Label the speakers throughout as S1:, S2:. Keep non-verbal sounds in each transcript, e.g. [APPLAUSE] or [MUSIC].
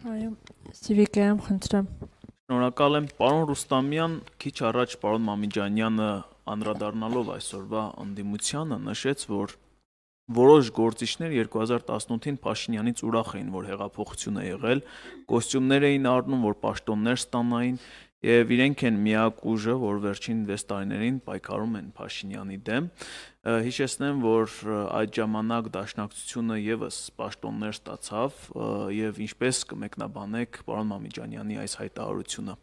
S1: Այո, Սիվիկայում խնդրեմ։ Շնորհակալ եմ պարոն Ռուստամյան, քիչ առաջ պարոն Մամիջանյանը անդրադառնալով այսօրվա անդիմությանը նշեց, որ որոշ գործիչներ 2018-ին Փաշինյանից ուրախ էին, որ հեղափոխություն է եղել, կոստյումներ էին առնում, որ պաշտոններ ստանային, եւ իրենք են միակ ուժը, որ վերջին 6 տարիներին պայքարում են Փաշինյանի դեմ։ Հիշեցնեմ, որ այդ ժամանակ Դաշնակցությունը եւս պաշտոններ ստացավ եւ ինչպես կմեկնաբանեք պարոն Մամիջանյանի այս հայտարարությունը։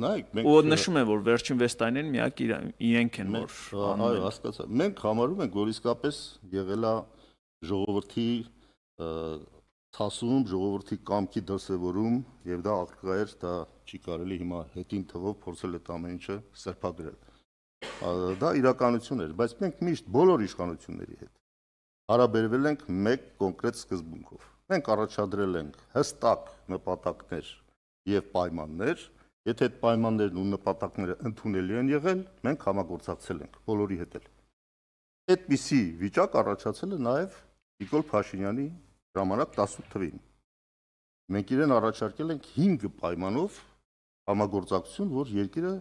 S2: Նայեք, մենք ու նշում են, որ վերջին 6 տարիներին միակ իրենք են որ այո, հասկացա։ Մենք համարում ենք, որ իսկապես եղել է ժողովրդի ցասում, ժողովրդի կամքի դրսևորում եւ դա արկղա էր, դա չի կարելի հիմա հետին թվով փորձել այդ ամեն ինչը սրբագրել։ Դա իրականություն էր, բայց մենք միշտ բոլոր իշխանությունների հետ հարաբերվել ենք մեկ կոնկրետ սկզբունքով։ Մենք առաջադրել ենք հստակ նպատակներ եւ պայմաններ, եթե այդ պայմաններն ու նպատակները ընդունելի են եղել, մենք համագործակցել ենք բոլորի հետ։ Այդպիսի վիճակ առաջացել է նաեւ Նիկոլ Փաշինյանի ժամանակ 18 թվին մենք իրեն առաջարկել ենք 5 պայմանով համագործակցություն, որ երկիրը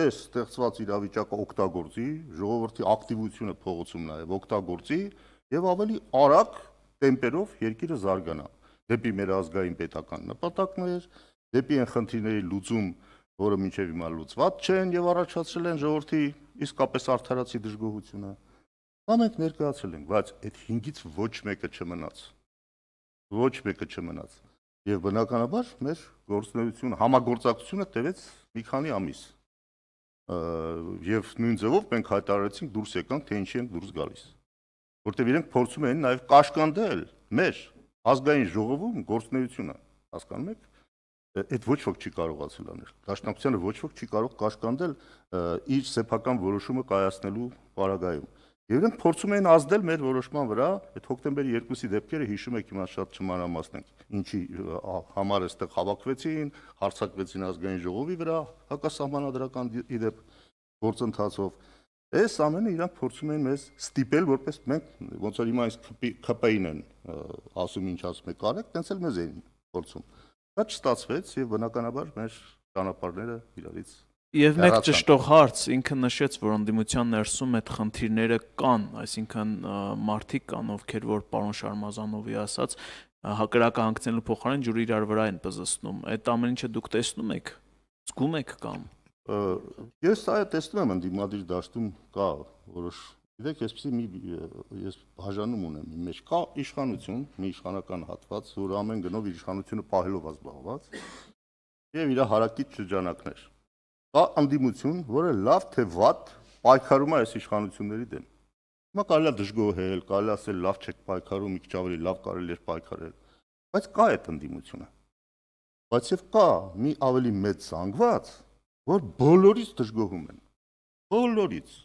S2: այս ստեղծված իրավիճակը օգտագործի, ժողովրդի ակտիվությունը փողոցում նաև օգտագործի եւ ավելի արագ տեմպերով երկիրը զարգանա դեպի մեր ազգային պետական նպատակներ, դեպի այն խնդիրների լուծում, որը մինչև հիմա լուծված չեն եւ առաջացրել են ժողովրդի իսկապես արդարացի դժգոհությունը։ Դա մենք ներկայացրել ենք, բայց այդ 5-ից ոչ մեկը չմնաց ոչ մեկը չմնաց։ Եվ բնականաբար մեր գործունեությունը, համագործակցությունը տևեց մի քանի ամիս։ Եվ նույն ձևով մենք հայտարարեցինք դուրս եկանք, թե ինչի ենք դուրս գալիս։ Որտեւ իրենք փորձում էին նաև կաշկանդել մեր ազգային ժողովում գործունեությունը, հասկանում եք այդ ոչ ոք չի կարողացել անել։ Դաշնակցությանը ոչ ոք չի կարող կաշկանդել իր սեփական որոշումը կայացնելու պարագայում։ Եվ իրենք փորձում էին ազդել մեր որոշման վրա, այդ հոկտեմբերի 2-ի դեպքերը հիշում եք հիմա շատ չմանրամասնենք։ Ինչի համար էստեղ հավաքվեցին, հարցակվեցին ազգային ժողովի վրա, հակասահմանադրական իդեպ գործընթացով։ Այս ամենը իրանք փորձում են մեզ ստիպել, որպես մենք ոնց որ հիմա այս ԿՊ-ին են ասում ինչ ասում է կարեք, տենց էլ մեզ էին փորձում։ Բայց չստացվեց եւ բնականաբար մեր ճանապարհները իրարից Եվ մեկ ճշտող
S1: հարց ինքը նշեց, որ անդիմության ներսում այդ խնդիրները կան, այսինքն մարտիկ կան, ովքեր որ պարոն Շարմազանովի ասած հակրակը հանգցնելու փոխարեն ջուրը իրար վրա են պզստնում։ Այդ ամեն ինչը դուք տեսնում եք, զգում եք կամ
S2: Ես այ տեսնում եմ անդիմադիր դաշտում կա որոշ Գիտեք, այսպեսի մի ես բաժանում ունեմ իմ մեջ կա իշխանություն, մի իշխանական հատված, որ ամեն գնով իր իշխանությունը պահելով է զբաղված, եւ իր հարակից շրջանակներ կա անդիմություն, որը լավ թե վատ պայքարում է այս իշխանությունների դեմ։ Հիմա կարելի է դժգոհել, կարելի ասել լավ չեք պայքարում, մի քիչ ավելի լավ կարելի էր պայքարել, բայց կա այդ անդիմությունը։ Բայց եւ կա մի ավելի մեծ զանգված, որ բոլորից դժգոհում են։ Բոլորից։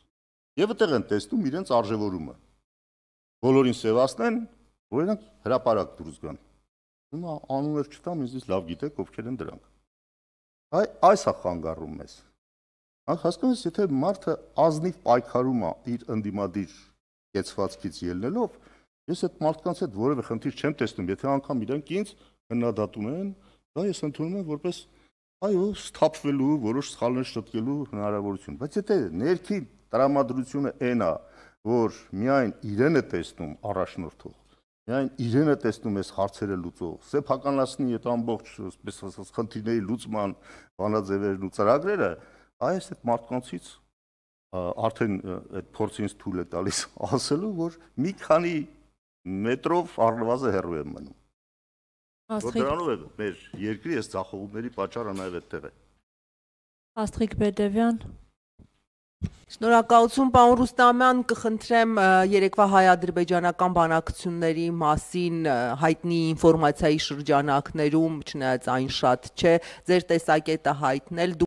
S2: Եվ այդտեղ են տեսնում իրենց արժևորումը։ Բոլորին սևացնեն, որ իրենք հրաապարակ դուրս գան։ Հիմա անուններ չտամ, ինձ լավ գիտեք, ովքեր են դրանք։ Այ այս է խանգարում մեզ։ Հասկանում ես, եթե մարդը ազնիվ պայքարում է իր ընդդիմադիր կեցվածքից ելնելով, ես այդ մարդկանց հետ որևէ խնդիր չեմ տեսնում, եթե անգամ իրենք ինձ հնադատում են, դա ես ընդունում եմ որպես այո, սթափվելու, որոշ սխալներ շտկելու հնարավորություն, բայց եթե ներքին տրամադրությունը այն է, որ միայն իրեն է տեսնում առաջնորդող, Միայն իրենը տեսնում ես հարցերը լուծող։ Սեփականացնի այդ ամբողջ, ասես ասած, խնդիրների լուծման բանաձևերն ու ծրագրերը, այս այդ մարդկանցից արդեն այդ փորձը ինձ թույլ է տալիս [LAUGHS] ասելու, որ մի քանի մետրով առնվազն հեռու եմ մնում։ Որ դրանով է մեր երկրի այս ցախողումների պատճառը նաև այդտեղ է։ Աստղիկ
S1: Բեդևյան
S2: Շնորհակալություն պարոն Ռուստամյան, կխնդրեմ երեկվա հայ-ադրբեջանական բանակցությունների մասին հայտնի ինֆորմացիայի շրջանակներում, չնայած այն շատ չէ, ձեր տեսակետը հայտնել։